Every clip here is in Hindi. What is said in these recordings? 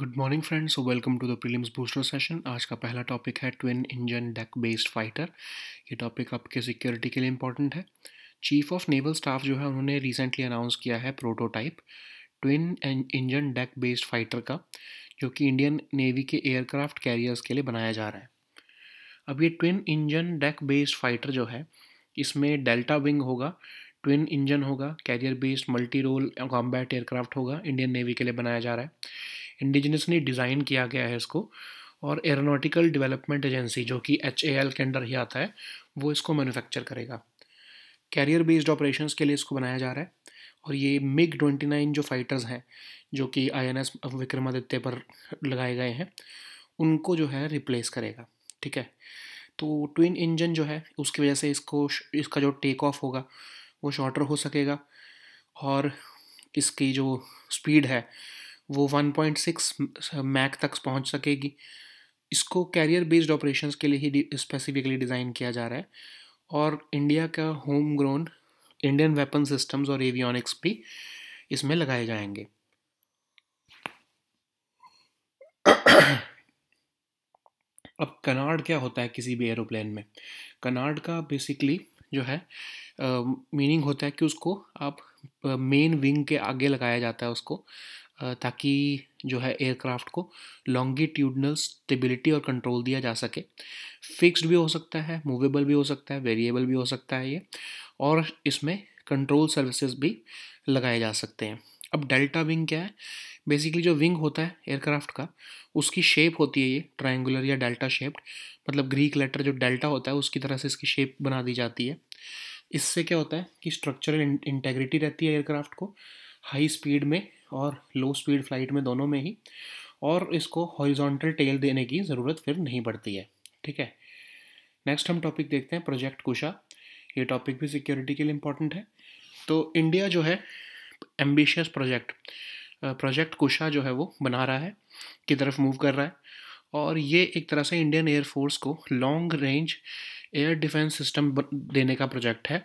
Good morning friends welcome to the prelims booster session आज का पहला टॉपिक है twin engine deck based fighter ये टॉपिक आपके सिक्योरिटी के लिए इंपॉर्टेंट है चीफ ऑफ नेवल स्टाफ जो है उन्होंने रिसेंटली अनाउंस किया है prototype twin engine deck based fighter का जो कि इंडियन नेवी के एयरक्राफ्ट कैरियर्स के लिए बनाया जा रहा है अब ये twin engine deck based fighter जो है इसमें डेल्टा विंग होगा ट्विन इंजन होगा carrier based multi role combat aircraft होगा इंडियन नेवी के लिए बनाया जा रहा है इंडिजिनसली डिज़ाइन किया गया है इसको और एरोनॉटिकल डेवलपमेंट एजेंसी जो कि एच के अंडर ही आता है वो इसको मैन्युफैक्चर करेगा कैरियर बेस्ड ऑपरेशन के लिए इसको बनाया जा रहा है और ये मिग ट्वेंटी नाइन जो फाइटर्स हैं जो कि एस विक्रमादित्य पर लगाए गए हैं उनको जो है रिप्लेस करेगा ठीक है तो ट्विन इंजन जो है उसकी वजह से इसको इसका जो टेक ऑफ होगा वो शॉर्टर हो सकेगा और इसकी जो स्पीड है वो 1.6 मैक तक पहुंच सकेगी इसको कैरियर बेस्ड ऑपरेशंस के लिए ही स्पेसिफिकली डिज़ाइन किया जा रहा है और इंडिया का home grown Indian weapon systems और एवियोनिक्स भी इसमें लगाए जाएंगे अब कनाड क्या होता है किसी भी एरोप्लेन में कनाड का बेसिकली जो है मीनिंग होता है कि उसको आप मेन विंग के आगे लगाया जाता है उसको ताकि जो है एयरक्राफ्ट को लॉन्गिट्यूडनल स्टेबिलिटी और कंट्रोल दिया जा सके फिक्स्ड भी हो सकता है मूवेबल भी हो सकता है वेरिएबल भी हो सकता है ये और इसमें कंट्रोल सर्विसेज भी लगाए जा सकते हैं अब डेल्टा विंग क्या है बेसिकली जो विंग होता है एयरक्राफ्ट का उसकी शेप होती है ये ट्रायंगुलर या डेल्टा शेप्ड मतलब ग्रीक लेटर जो डेल्टा होता है उसकी तरह से इसकी शेप बना दी जाती है इससे क्या होता है कि स्ट्रक्चरल इंटेग्रिटी रहती है एयरक्राफ्ट को हाई स्पीड में और लो स्पीड फ्लाइट में दोनों में ही और इसको हॉरिजॉन्टल टेल देने की ज़रूरत फिर नहीं पड़ती है ठीक है नेक्स्ट हम टॉपिक देखते हैं प्रोजेक्ट कुशा ये टॉपिक भी सिक्योरिटी के लिए इम्पॉर्टेंट है तो इंडिया जो है एम्बिशियस प्रोजेक्ट प्रोजेक्ट कुशा जो है वो बना रहा है की तरफ मूव कर रहा है और ये एक तरह से इंडियन एयरफोर्स को long range air defence system देने का प्रोजेक्ट है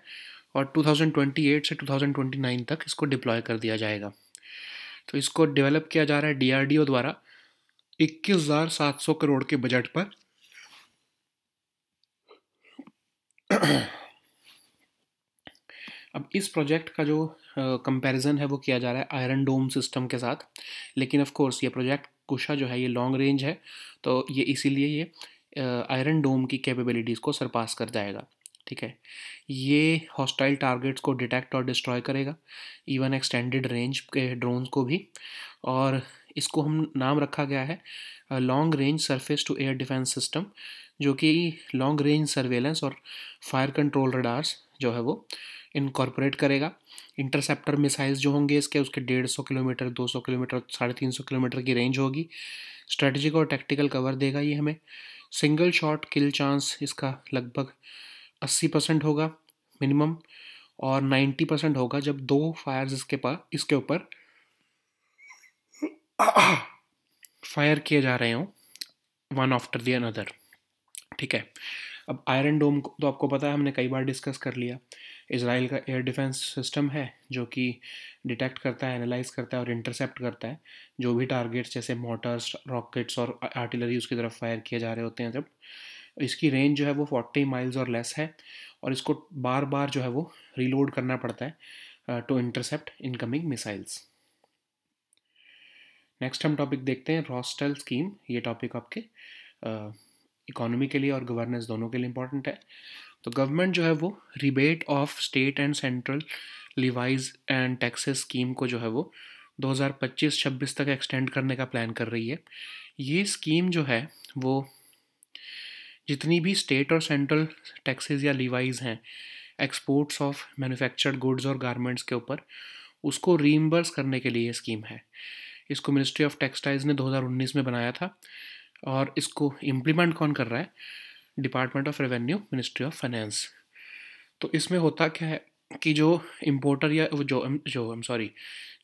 और 2028 से 2029 तक इसको डिप्लॉय कर दिया जाएगा तो इसको डेवलप किया जा रहा है डीआरडीओ द्वारा 21,700 करोड़ के बजट पर अब इस प्रोजेक्ट का जो कंपैरिजन uh, है वो किया जा रहा है आयरन डोम सिस्टम के साथ लेकिन ऑफ कोर्स ये प्रोजेक्ट कुशा जो है ये लॉन्ग रेंज है तो ये इसीलिए ये आयरन uh, डोम की कैपेबिलिटीज़ को सरपास कर जाएगा ठीक है ये हॉस्टाइल टारगेट्स को डिटेक्ट और डिस्ट्रॉय करेगा इवन एक्सटेंडेड रेंज के ड्रोन्स को भी और इसको हम नाम रखा गया है long range surface to air defence system जो कि लॉन्ग रेंज सर्वेलेंस और फायर कंट्रोल रडार्स जो है वो इनकॉर्पोरेट करेगा इंटरसेप्टर मिसाइल्स जो होंगे इसके उसके डेढ़ सौ किलोमीटर दो सौ किलोमीटर साढ़े तीन सौ किलोमीटर की रेंज होगी स्ट्रेटजिक और टैक्टिकल कवर देगा ये हमें सिंगल शॉट किल चांस इसका लगभग अस्सी परसेंट होगा मिनिमम और नाइन्टी परसेंट होगा जब दो फायर्स इसके पास इसके ऊपर फायर किए जा रहे हों वन आफ्टर दी अनदर ठीक है अब आयरन डोम को तो आपको पता है हमने कई बार डिस्कस कर लिया इसराइल का एयर डिफेंस सिस्टम है जो कि डिटेक्ट करता है एनालाइज करता है और इंटरसेप्ट करता है जो भी टारगेट्स जैसे मोटर्स रॉकेट्स और आर्टिलरी उसकी तरफ फायर किए जा रहे होते हैं जब इसकी रेंज जो है वो फोर्टी माइल्स और लेस है और इसको बार बार जो है वो रीलोड करना पड़ता है to intercept incoming missiles next हम टॉपिक देखते हैं रॉस्टल स्कीम ये टॉपिक आपके इकोनॉमी uh, के लिए और गवर्नेंस दोनों के लिए इंपॉर्टेंट है तो गवर्नमेंट जो है वो rebate of state and central levies and taxes scheme को जो है वो 2025-26 तक एक्सटेंड करने का प्लान कर रही है ये स्कीम जो है वो जितनी भी स्टेट और सेंट्रल टैक्सेस या लिवाइज हैं एक्सपोर्ट्स ऑफ मैन्युफैक्चर्ड गुड्स और गारमेंट्स के ऊपर उसको रीम्बर्स करने के लिए स्कीम है इसको मिनिस्ट्री ऑफ टेक्सटाइल्स ने 2019 में बनाया था और इसको इम्प्लीमेंट कौन कर रहा है department of revenue ministry of finance तो इसमें होता क्या है कि जो इम्पोर्टर या जो जो एम सॉरी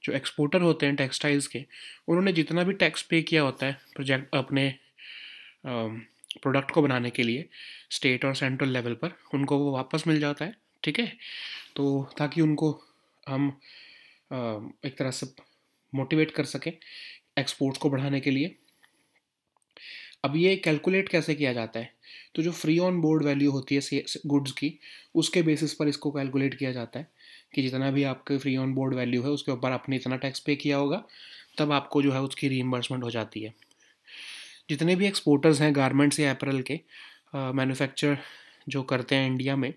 जो एक्सपोर्टर होते हैं टेक्सटाइल्स के उन्होंने जितना भी टैक्स पे किया होता है प्रोजेक्ट अपने प्रोडक्ट को बनाने के लिए स्टेट और सेंट्रल लेवल पर उनको वो वापस मिल जाता है ठीक है तो ताकि उनको हम एक तरह से मोटिवेट कर सकें एक्सपोर्ट्स को बढ़ाने के लिए अब ये कैलकुलेट कैसे किया जाता है तो जो फ्री ऑन बोर्ड वैल्यू होती है गुड्स की उसके बेसिस पर इसको कैलकुलेट किया जाता है कि जितना भी आपके फ्री ऑन बोर्ड वैल्यू है उसके ऊपर आपने इतना टैक्स पे किया होगा तब आपको जो है उसकी रीइम्बर्समेंट हो जाती है जितने भी एक्सपोर्टर्स हैं गारमेंट्स या अप्रैल के मैन्युफैक्चर जो करते हैं इंडिया में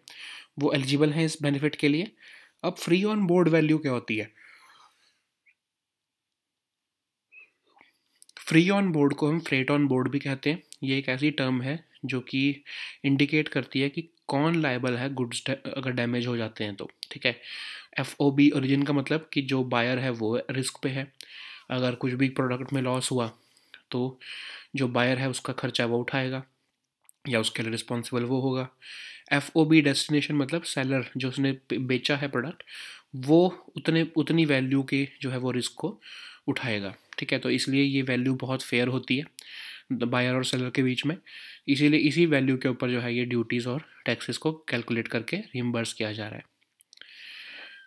वो एलिजिबल हैं इस बेनिफिट के लिए अब फ्री ऑन बोर्ड वैल्यू क्या होती है फ्री ऑन बोर्ड को हम फ्रेट ऑन बोर्ड भी कहते हैं ये एक ऐसी टर्म है जो कि इंडिकेट करती है कि कौन लाइबल है गुड्स अगर डैमेज हो जाते हैं तो ठीक है एफ ओ बी ओरिजिन का मतलब कि जो बायर है वो रिस्क पे है अगर कुछ भी प्रोडक्ट में लॉस हुआ तो जो बायर है उसका खर्चा वो उठाएगा या उसके लिए रिस्पॉन्सिबल वो होगा एफ ओ बी डेस्टिनेशन मतलब सेलर जो उसने बेचा है प्रोडक्ट वो उतने उतनी वैल्यू के जो है वो रिस्क को उठाएगा ठीक है तो इसलिए ये वैल्यू बहुत फेयर होती है बायर मतलब और सेलर के बीच में इसीलिए इसी वैल्यू के ऊपर जो है ये ड्यूटीज़ और टैक्सेस को कैलकुलेट करके रिमबर्स किया जा रहा है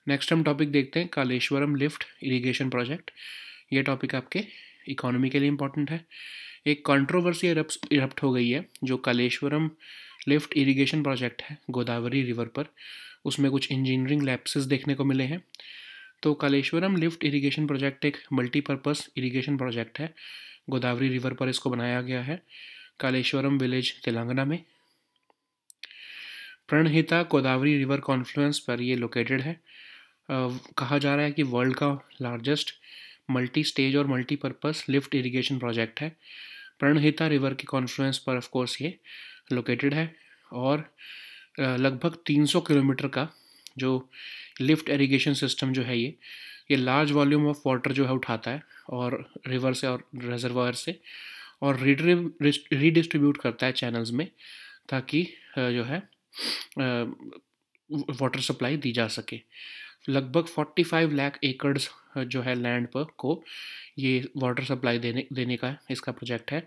नेक्स्ट हम टॉपिक देखते हैं कालेश्वरम लिफ्ट इरिगेशन प्रोजेक्ट ये टॉपिक आपके इकोनॉमी के लिए इंपॉर्टेंट है एक कंट्रोवर्सी इरप्ट हो गई है जो कालेश्वरम लिफ्ट इरिगेशन प्रोजेक्ट है गोदावरी रिवर पर उसमें कुछ इंजीनियरिंग लैप्सेस देखने को मिले हैं तो कालेश्वरम लिफ्ट इरिगेशन प्रोजेक्ट एक मल्टीपर्पज़ इरिगेशन प्रोजेक्ट है गोदावरी रिवर पर इसको बनाया गया है कालेश्वरम विलेज तेलंगाना में प्रणहिता गोदावरी रिवर कॉन्फ्लुएंस पर ये लोकेटेड है कहा जा रहा है कि वर्ल्ड का लार्जेस्ट मल्टी स्टेज और मल्टीपर्पज़ लिफ्ट इरिगेशन प्रोजेक्ट है प्रणहिता रिवर के कॉन्फ्लुएंस पर ऑफ कोर्स ये लोकेटेड है और लगभग 300 किलोमीटर का जो लिफ्ट इरिगेशन सिस्टम जो है ये ये लार्ज वॉल्यूम ऑफ वाटर जो है उठाता है और रिवर से और रिजर्वायर से और रीडिस्ट्रीब्यूट करता है चैनल्स में ताकि जो है वाटर सप्लाई दी जा सके लगभग 45 लाख एकड़ जो है लैंड पर को ये वाटर सप्लाई देने देने का इसका प्रोजेक्ट है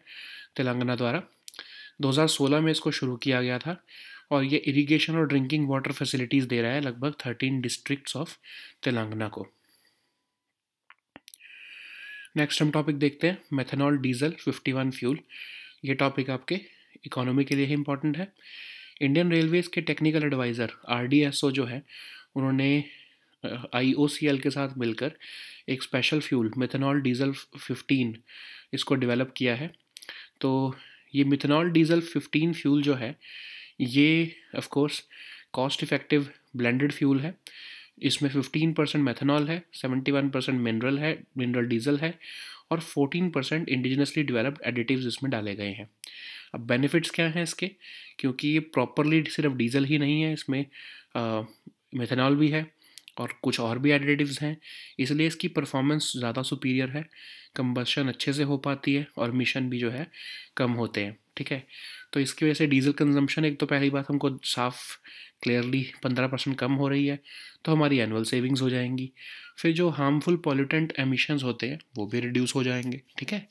तेलंगाना द्वारा 2016 में इसको शुरू किया गया था और ये इरिगेशन और ड्रिंकिंग वाटर फैसिलिटीज़ दे रहा है लगभग 13 डिस्ट्रिक्ट्स ऑफ तेलंगाना को नेक्स्ट हम टॉपिक देखते हैं मेथनॉल डीजल 51 फ्यूल ये टॉपिक आपके इकोनॉमी के लिए ही इम्पॉर्टेंट है इंडियन रेलवेज़ के टेक्निकल एडवाइज़र आर जो है उन्होंने आई के साथ मिलकर एक स्पेशल फ्यूल मिथेनॉल डीजल 15 इसको डेवलप किया है तो ये मिथेनॉल डीजल 15 फ्यूल जो है ये of course cost effective blended fuel है इसमें 15 परसेंट मेथनॉल है 71 परसेंट मिनरल है मिनरल डीजल है और 14 परसेंट इंडिजिनसली डेवलप्ड एडिटिव्स इसमें डाले गए हैं अब बेनिफिट्स क्या हैं इसके क्योंकि ये प्रॉपरली सिर्फ डीजल ही नहीं है इसमें मेथनॉल भी है और कुछ और भी एडिटिव्स हैं इसलिए इसकी परफॉर्मेंस ज़्यादा सुपीरियर है कम्बशन अच्छे से हो पाती है और मिशन भी जो है कम होते हैं ठीक है तो इसकी वजह से डीजल कंजम्पशन एक तो पहली बात हमको साफ़ क्लियरली पंद्रह परसेंट कम हो रही है तो हमारी एनुअल सेविंग्स हो जाएंगी फिर जो हार्मफुल पॉल्यूटेंट एमिशंस होते हैं वो भी रिड्यूस हो जाएंगे ठीक है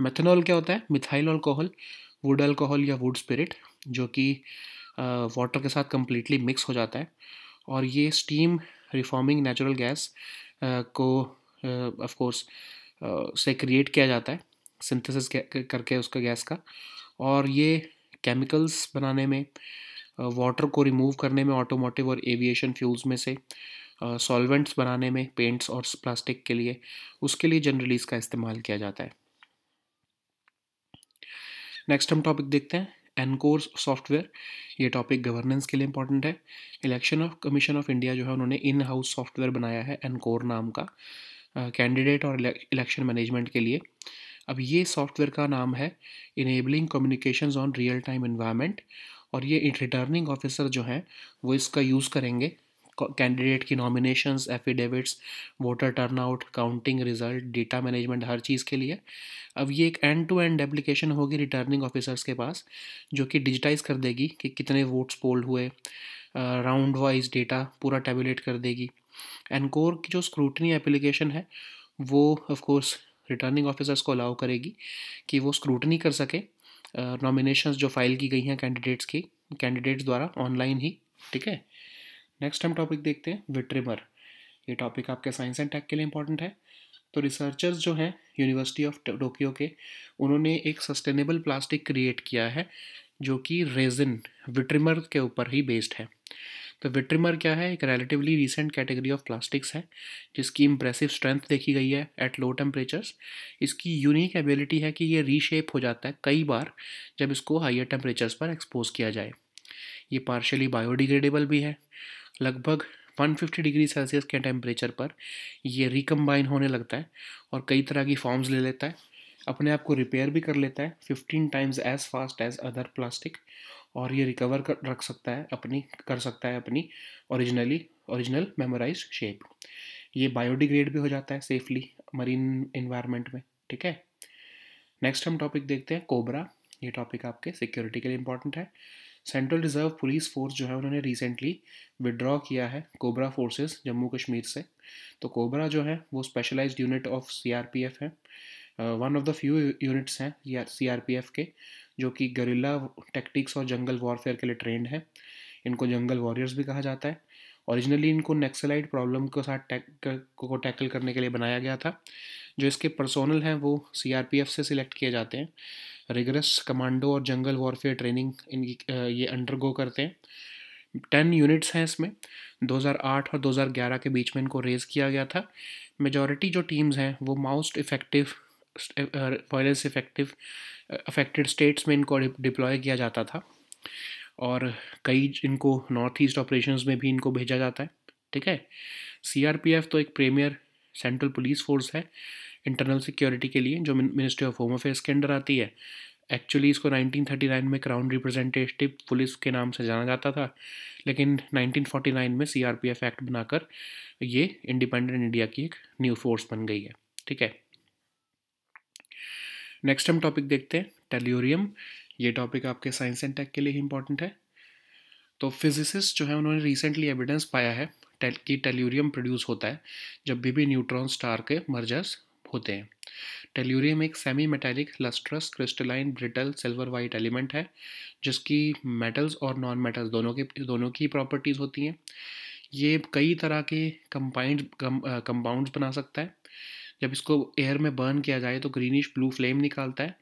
मेथनॉल क्या होता है मिथाइल अल्कोहल वुड अल्कोहल या वुड स्पिरिट जो कि वाटर के साथ कम्प्लीटली मिक्स हो जाता है और ये स्टीम रिफॉर्मिंग नेचुरल गैस को ऑफकोर्स से क्रिएट किया जाता है सिंथेसिस करके उसका गैस का और ये केमिकल्स बनाने में वाटर को रिमूव करने में ऑटोमोटिव और एविएशन फ्यूल्स में से सॉल्वेंट्स बनाने में पेंट्स और प्लास्टिक के लिए उसके लिए जनरली इसका इस्तेमाल किया जाता है नेक्स्ट हम टॉपिक देखते हैं एनकोर सॉफ्टवेयर ये टॉपिक गवर्नेंस के लिए इंपॉर्टेंट है election of commission of India जो है उन्होंने इन हाउस सॉफ्टवेयर बनाया है एनकोर नाम का कैंडिडेट और इलेक्शन मैनेजमेंट के लिए अब ये सॉफ्टवेयर का नाम है enabling communications on real time environment और ये रिटर्निंग ऑफिसर जो हैं वो इसका यूज़ करेंगे कैंडिडेट की nominations affidavits voter turnout counting result data management हर चीज़ के लिए अब ये एक एंड टू एंड एप्लीकेशन होगी रिटर्निंग ऑफिसर्स के पास जो कि डिजिटाइज कर देगी कि कितने वोट्स पोल्ड हुए राउंड वाइज डेटा पूरा टेबुलेट कर देगी एनकोर की जो स्क्रूटनी एप्लीकेशन है वो ऑफ कोर्स रिटर्निंग ऑफिसर्स को अलाउ करेगी कि वो स्क्रूटनी कर सके नॉमिनेशंस जो फाइल की गई हैं कैंडिडेट्स की कैंडिडेट्स द्वारा ऑनलाइन ही ठीक है नेक्स्ट हम टॉपिक देखते हैं विट्रिमर ये टॉपिक आपके साइंस एंड टेक के लिए इंपॉर्टेंट है तो रिसर्चर्स जो हैं यूनिवर्सिटी ऑफ टोक्यो के उन्होंने एक सस्टेनेबल प्लास्टिक क्रिएट किया है जो कि रेजिन विट्रिमर के ऊपर ही बेस्ड है तो विट्रीमर क्या है एक relatively recent category of plastics है जिसकी इम्प्रेसिव स्ट्रेंथ देखी गई है एट लो टेम्परेचर्स इसकी यूनिक एबिलिटी है कि ये रीशेप हो जाता है कई बार जब इसको हाइयर टेम्परेचर्स पर एक्सपोज किया जाए ये पार्शली बायोडिग्रेडेबल भी है लगभग 150 डिग्री सेल्सियस के टेम्परेचर पर ये रिकम्बाइन होने लगता है और कई तरह की फॉर्म्स ले लेता है अपने आप को रिपेयर भी कर लेता है 15 times as fast as other plastic और ये रिकवर कर रख सकता है अपनी कर सकता है अपनी ओरिजिनली ओरिजिनल मेमोराइज शेप ये बायोडिग्रेड भी हो जाता है सेफली मरीन इन्वायरमेंट में ठीक है नेक्स्ट हम टॉपिक देखते हैं कोबरा ये टॉपिक आपके सिक्योरिटी के लिए इंपॉर्टेंट है सेंट्रल रिजर्व पुलिस फोर्स जो है उन्होंने रिसेंटली विड्रॉ किया है कोबरा फोर्सेस जम्मू कश्मीर से तो कोबरा जो है वो स्पेशलाइज्ड यूनिट ऑफ सीआरपीएफ है one of the few units हैं सी आर पी एफ के जो कि गरिल्ला टैक्टिक्स और जंगल वॉरफेयर के लिए ट्रेंड है इनको जंगल वॉरियर्स भी कहा जाता है ओरिजिनली इनको नेक्सलाइट प्रॉब्लम के साथ टैक को टैकल करने के लिए बनाया गया था जो इसके पर्सोनल हैं वो सी से सिलेक्ट किए जाते हैं रिगरस कमांडो और जंगल वॉरफेयर ट्रेनिंग इनकी ये अंडरगो करते हैं टेन यूनिट्स हैं इसमें 2008 और 2011 के बीच में इनको रेज़ किया गया था मेजॉरिटी जो टीम्स हैं वो most effective violence effective affected states में इनको डिप्लॉय किया जाता था और कई इनको नॉर्थ ईस्ट ऑपरेशन में भी इनको भेजा जाता है ठीक है सीआरपीएफ तो एक प्रीमियर सेंट्रल पुलिस फोर्स है इंटरनल सिक्योरिटी के लिए जो मिनिस्ट्री ऑफ होम अफेयर्स के अंडर आती है एक्चुअली इसको 1939 में क्राउन रिप्रेजेंटेटिव पुलिस के नाम से जाना जाता था लेकिन 1949 में सीआरपीएफ एक्ट बनाकर ये इंडिपेंडेंट इंडिया की एक न्यू फोर्स बन गई है ठीक है नेक्स्ट हम टॉपिक देखते हैं टेल्यूरियम ये टॉपिक आपके साइंस एंड टेक के लिए ही इंपॉर्टेंट है तो फिजिसिस्ट जो है उन्होंने रिसेंटली एविडेंस पाया है टेल कि टेल्यूरियम प्रोड्यूस होता है जब भी भी न्यूट्रॉन स्टार के मर्जर्स होते हैं टेल्यूरियम एक semi metallic lustrous crystalline brittle silver white element है जिसकी मेटल्स और नॉन मेटल्स दोनों के दोनों की प्रॉपर्टीज़ होती हैं ये कई तरह के कंपाइंड कंपाउंड्स बना सकता है जब इसको एयर में बर्न किया जाए तो ग्रीनिश ब्लू फ्लेम निकालता है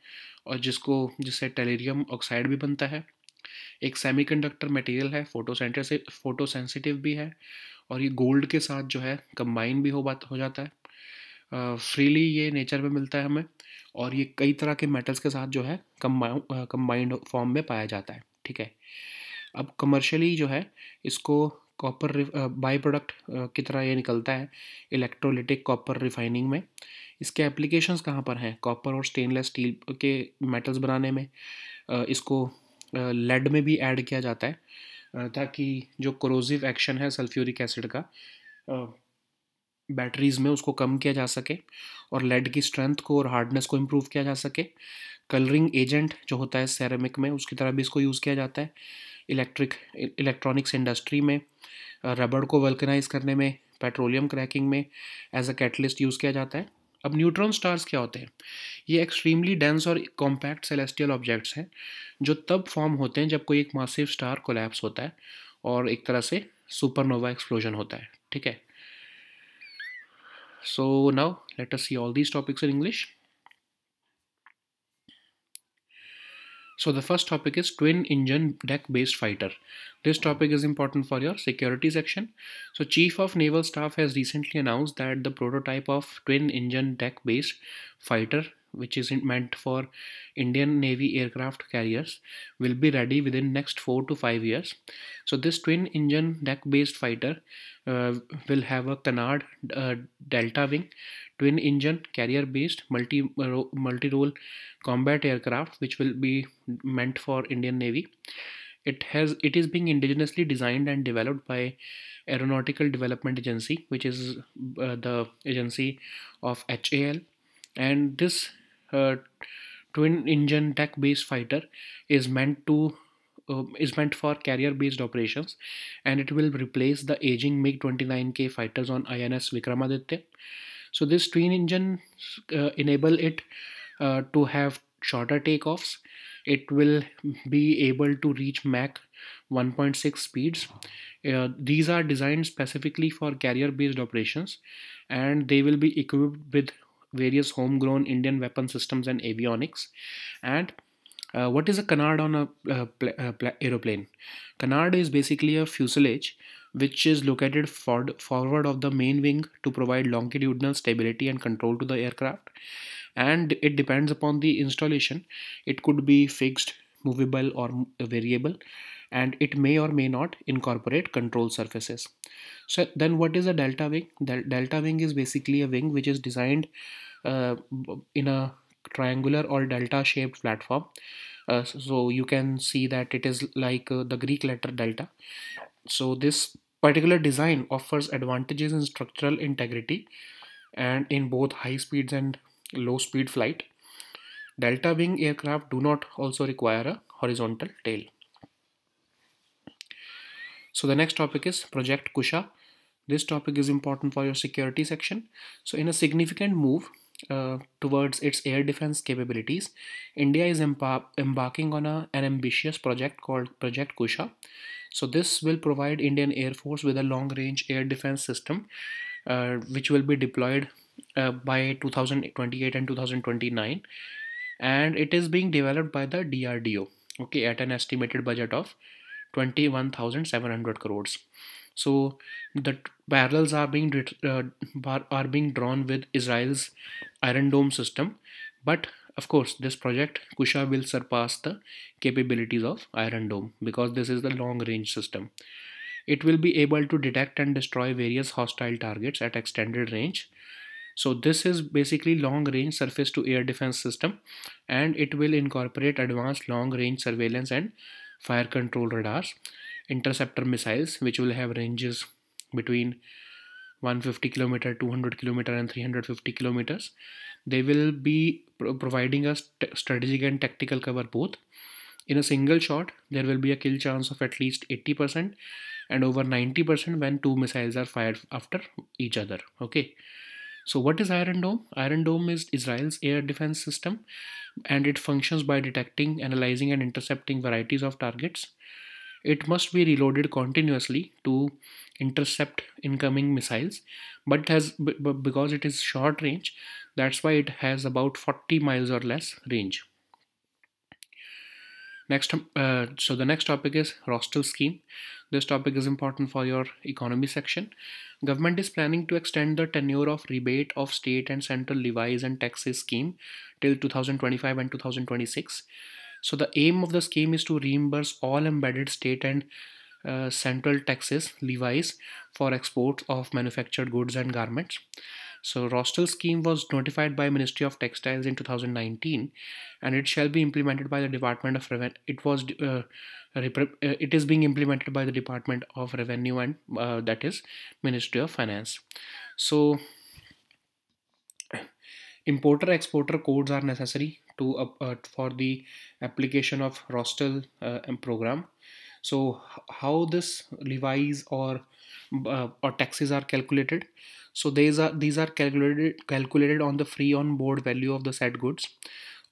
और जिसको जिससे टेलेरियम ऑक्साइड भी बनता है एक सेमीकंडक्टर मटेरियल है फोटोसेंटर से फोटोसेंसिटिव भी है और ये गोल्ड के साथ जो है कंबाइन भी हो बात हो जाता है फ्रीली ये नेचर में मिलता है हमें और ये कई तरह के मेटल्स के साथ जो है कंबाइंड फॉर्म में पाया जाता है ठीक है अब कमर्शियली जो है इसको कॉपर बाई प्रोडक्ट की तरह ये निकलता है इलेक्ट्रोलिटिक कॉपर रिफाइनिंग में इसके एप्लीकेशंस कहाँ पर हैं कॉपर और स्टेनलेस स्टील के मेटल्स बनाने में uh, इसको लेड uh, में भी ऐड किया जाता है uh, ताकि जो क्रोजिव एक्शन है सल्फ्यूरिक एसिड का बैटरीज़ में उसको कम किया जा सके और लेड की स्ट्रेंथ को और हार्डनेस को इम्प्रूव किया जा सके कलरिंग एजेंट जो होता है सेरेमिक में उसकी तरह भी इसको यूज़ किया जाता है इलेक्ट्रिक इलेक्ट्रॉनिक्स इंडस्ट्री में रबड़ को वल्कनाइज करने में पेट्रोलियम क्रैकिंग में एज अ कैटलिस्ट यूज़ किया जाता है अब न्यूट्रॉन स्टार्स क्या होते हैं ये एक्सट्रीमली डेंस और कॉम्पैक्ट सेलेस्टियल ऑब्जेक्ट्स हैं जो तब फॉर्म होते हैं जब कोई एक मासिव स्टार कोलैप्स होता है और एक तरह से सुपरनोवा एक्सप्लोजन होता है ठीक है so now let us see all these topics in English So the first topic is twin engine deck based fighter. This topic is important for your security section. So Chief of Naval Staff has recently announced that the prototype of twin engine deck based fighter which is meant for Indian Navy aircraft carriers will be ready within next 4 to 5 years. So this twin engine deck based fighter uh, will have a canard uh, delta wing twin engine carrier based multi uh, multi role combat aircraft which will be meant for Indian Navy it has it is being indigenously designed and developed by Aeronautical Development Agency which is uh, the agency of HAL and this uh, twin engine tech based fighter is meant to uh, is meant for carrier based operations and it will replace the aging MiG 29K fighters on INS Vikramaditya so this twin engine uh, enable it uh, to have shorter takeoffs. It will be able to reach Mach 1.6 speeds. Uh, these are designed specifically for carrier based operations and they will be equipped with various homegrown Indian weapon systems and avionics. And uh, what is a canard on a, uh, a uh, aeroplane? Canard is basically a fuselage which is located forward of the main wing to provide longitudinal stability and control to the aircraft and it depends upon the installation it could be fixed movable or variable and it may or may not incorporate control surfaces so then what is a delta wing the delta wing is basically a wing which is designed uh, in a triangular or delta shaped platform uh, so you can see that it is like uh, the greek letter delta so this particular design offers advantages in structural integrity and in both high speeds and low speed flight. Delta wing aircraft do not also require a horizontal tail. So the next topic is Project Kusha. This topic is important for your security section. So in a significant move uh, towards its air defense capabilities, India is embarking on a, an ambitious project called Project Kusha so this will provide Indian Air Force with a long-range air defense system uh, which will be deployed uh, by 2028 and 2029 and it is being developed by the DRDO okay at an estimated budget of 21700 crores so the parallels are being uh, are being drawn with Israel's Iron Dome system but of course, this project Kusha will surpass the capabilities of Iron Dome because this is the long range system. It will be able to detect and destroy various hostile targets at extended range. So this is basically long range surface to air defense system and it will incorporate advanced long range surveillance and fire control radars, interceptor missiles which will have ranges between 150 kilometer 200 kilometer and 350 kilometers they will be pro providing us strategic and tactical cover both. In a single shot, there will be a kill chance of at least 80% and over 90% when two missiles are fired after each other. Okay. So what is Iron Dome? Iron Dome is Israel's air defense system and it functions by detecting, analyzing and intercepting varieties of targets. It must be reloaded continuously to intercept incoming missiles but has because it is short range that's why it has about 40 miles or less range. Next, um, uh, so the next topic is Rostel scheme. This topic is important for your economy section. Government is planning to extend the tenure of rebate of state and central levies and taxes scheme till 2025 and 2026. So the aim of the scheme is to reimburse all embedded state and uh, central taxes levies for exports of manufactured goods and garments. So Rostel scheme was notified by Ministry of Textiles in 2019 and it shall be implemented by the Department of Revenue. It was uh, uh, it is being implemented by the Department of Revenue and uh, that is Ministry of Finance. So importer exporter codes are necessary to uh, for the application of Rostel uh, program. So how this levies or uh, or taxes are calculated? So these are these are calculated calculated on the free on board value of the said goods.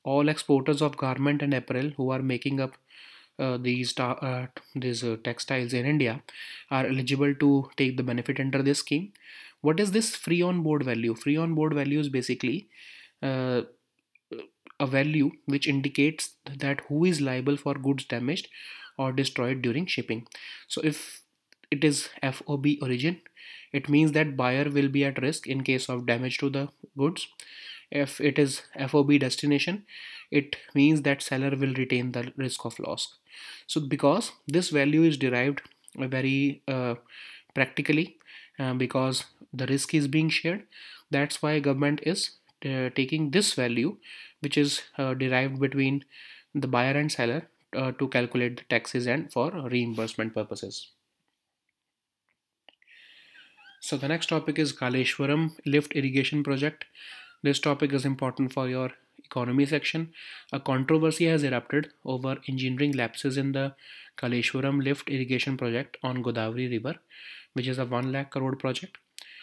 All exporters of garment and apparel who are making up uh, these uh, these uh, textiles in India are eligible to take the benefit under this scheme. What is this free on board value? Free on board value is basically uh, a value which indicates that who is liable for goods damaged or destroyed during shipping. So if it is FOB origin, it means that buyer will be at risk in case of damage to the goods if it is fob destination it means that seller will retain the risk of loss so because this value is derived very uh, practically uh, because the risk is being shared that's why government is uh, taking this value which is uh, derived between the buyer and seller uh, to calculate the taxes and for reimbursement purposes so the next topic is Kaleshwaram lift irrigation project. This topic is important for your economy section. A controversy has erupted over engineering lapses in the Kaleshwaram lift irrigation project on Godavari river, which is a 1 lakh crore project.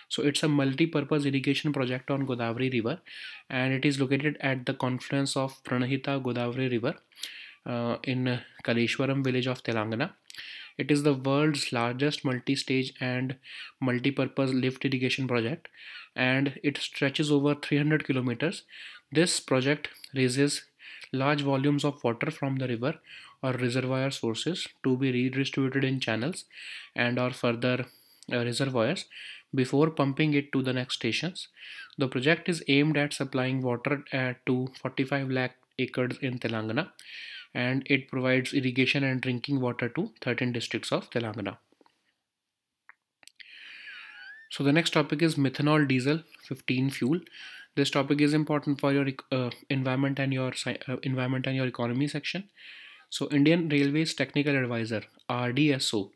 So it's a multi-purpose irrigation project on Godavari river and it is located at the confluence of Pranahita Godavari river uh, in Kaleshwaram village of Telangana. It is the world's largest multi-stage and multi-purpose lift irrigation project and it stretches over 300 kilometers. This project raises large volumes of water from the river or reservoir sources to be redistributed in channels and or further uh, reservoirs before pumping it to the next stations. The project is aimed at supplying water uh, to 45 lakh acres in Telangana and it provides irrigation and drinking water to 13 districts of Telangana. So the next topic is methanol diesel 15 fuel. This topic is important for your uh, environment and your uh, environment and your economy section. So Indian Railways Technical Advisor RDSO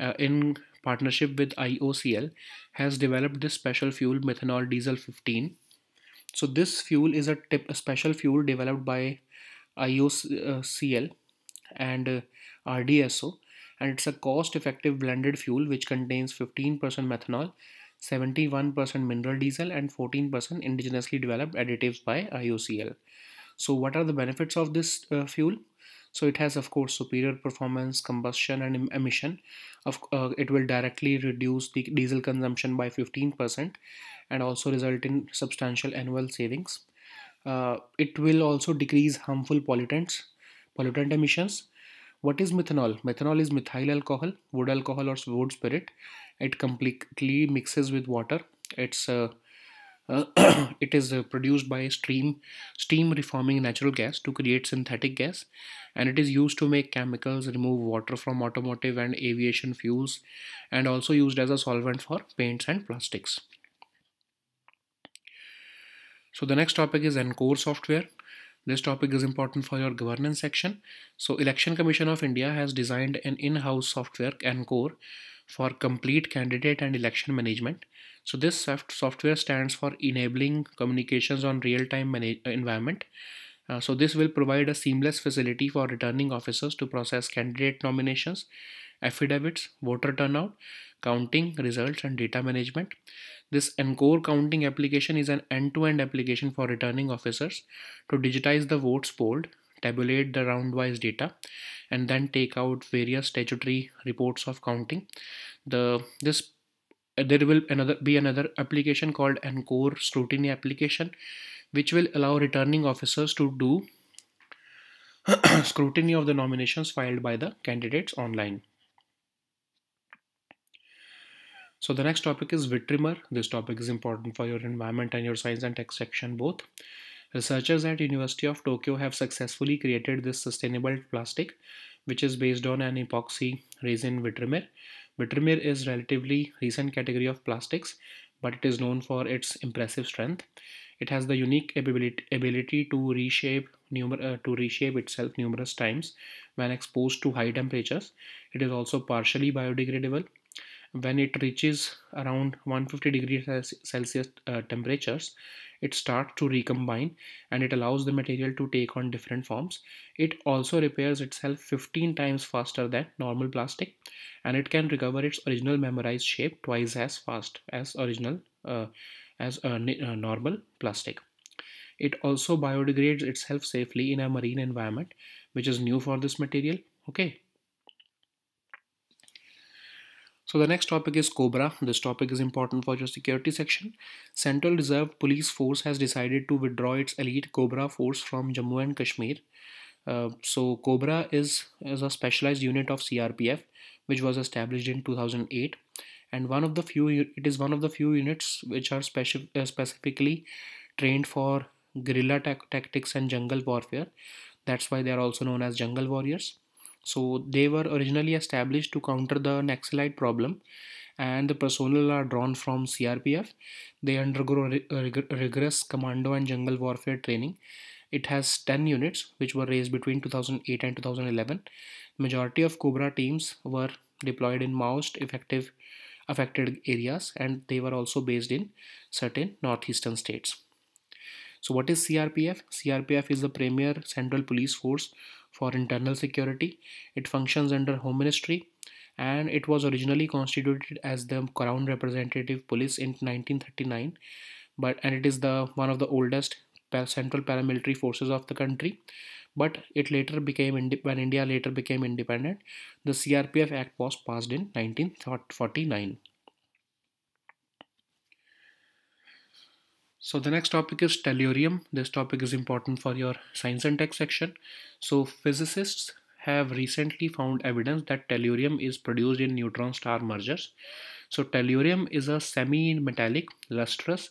uh, in partnership with IOCL has developed this special fuel methanol diesel 15. So this fuel is a, tip, a special fuel developed by IOCL uh, and uh, RDSO and it's a cost effective blended fuel which contains 15% methanol 71% mineral diesel and 14% indigenously developed additives by IOCL. So what are the benefits of this uh, fuel? So it has of course superior performance, combustion and em emission. Of, uh, it will directly reduce the diesel consumption by 15% and also result in substantial annual savings uh, it will also decrease harmful pollutants pollutant emissions what is methanol methanol is methyl alcohol wood alcohol or wood spirit it completely mixes with water it's uh, uh, it is uh, produced by steam steam reforming natural gas to create synthetic gas and it is used to make chemicals remove water from automotive and aviation fuels and also used as a solvent for paints and plastics so the next topic is Encore software. This topic is important for your governance section. So Election Commission of India has designed an in-house software Encore for complete candidate and election management. So this soft software stands for enabling communications on real-time environment. Uh, so this will provide a seamless facility for returning officers to process candidate nominations, affidavits, voter turnout, counting, results and data management. This Encore counting application is an end-to-end application for returning officers to digitize the votes polled, tabulate the round-wise data, and then take out various statutory reports of counting. The this there will another be another application called Encore Scrutiny application, which will allow returning officers to do scrutiny of the nominations filed by the candidates online. So the next topic is Vitrimer. This topic is important for your environment and your science and tech section both. Researchers at University of Tokyo have successfully created this sustainable plastic which is based on an epoxy resin Vitrimer. Vitrimer is relatively recent category of plastics but it is known for its impressive strength. It has the unique ability, ability to reshape uh, to reshape itself numerous times when exposed to high temperatures. It is also partially biodegradable when it reaches around 150 degrees Celsius uh, temperatures, it starts to recombine and it allows the material to take on different forms. It also repairs itself 15 times faster than normal plastic and it can recover its original memorized shape twice as fast as original uh, as uh, uh, normal plastic. It also biodegrades itself safely in a marine environment which is new for this material. Okay, So the next topic is Cobra. This topic is important for your security section. Central Reserve Police Force has decided to withdraw its elite Cobra force from Jammu and Kashmir. Uh, so Cobra is, is a specialized unit of CRPF which was established in 2008 and one of the few it is one of the few units which are speci uh, specifically trained for guerrilla tactics and jungle warfare that's why they are also known as jungle warriors so they were originally established to counter the Naxalite problem and the personnel are drawn from CRPF. They undergo rig rig rigorous commando and jungle warfare training. It has 10 units which were raised between 2008 and 2011. Majority of Cobra teams were deployed in Maoist effective affected areas and they were also based in certain northeastern states. So what is CRPF? CRPF is the premier central police force for internal security. It functions under Home Ministry and it was originally constituted as the Crown Representative Police in 1939 but and it is the one of the oldest central paramilitary forces of the country but it later became when India later became independent the CRPF act was passed in 1949 So the next topic is tellurium. This topic is important for your science and tech section. So physicists have recently found evidence that tellurium is produced in neutron star mergers. So tellurium is a semi-metallic, lustrous,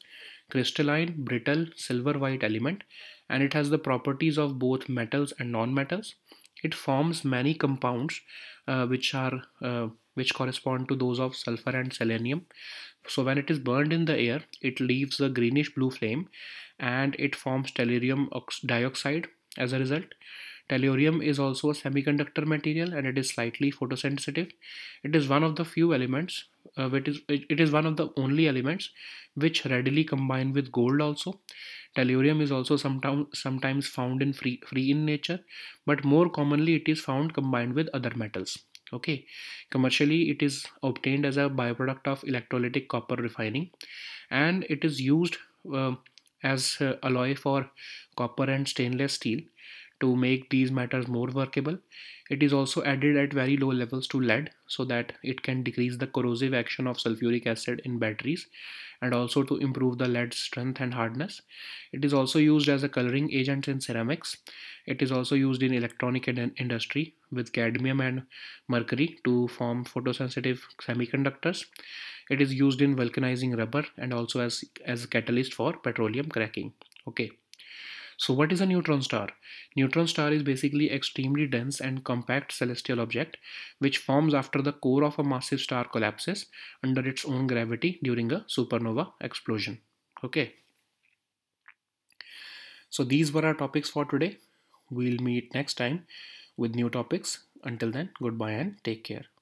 crystalline, brittle, silver-white element and it has the properties of both metals and non-metals. It forms many compounds uh, which are uh, which correspond to those of sulfur and selenium. So when it is burned in the air, it leaves a greenish blue flame and it forms tellurium dioxide as a result. Tellurium is also a semiconductor material and it is slightly photosensitive. It is one of the few elements, uh, it, is, it is one of the only elements which readily combine with gold also. Tellurium is also sometime, sometimes found in free, free in nature, but more commonly it is found combined with other metals okay commercially it is obtained as a byproduct of electrolytic copper refining and it is used uh, as uh, alloy for copper and stainless steel to make these matters more workable. It is also added at very low levels to lead so that it can decrease the corrosive action of sulfuric acid in batteries and also to improve the lead strength and hardness. It is also used as a coloring agent in ceramics. It is also used in electronic industry with cadmium and mercury to form photosensitive semiconductors. It is used in vulcanizing rubber and also as, as catalyst for petroleum cracking. Okay. So what is a neutron star? Neutron star is basically extremely dense and compact celestial object which forms after the core of a massive star collapses under its own gravity during a supernova explosion. Okay. So these were our topics for today. We'll meet next time with new topics. Until then, goodbye and take care.